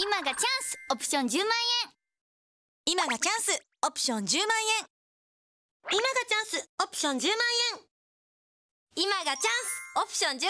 今がチャンスオプション10万円今がチャンスオプション10万円今がチャンスオプション10万円今がチャンスオプション10万円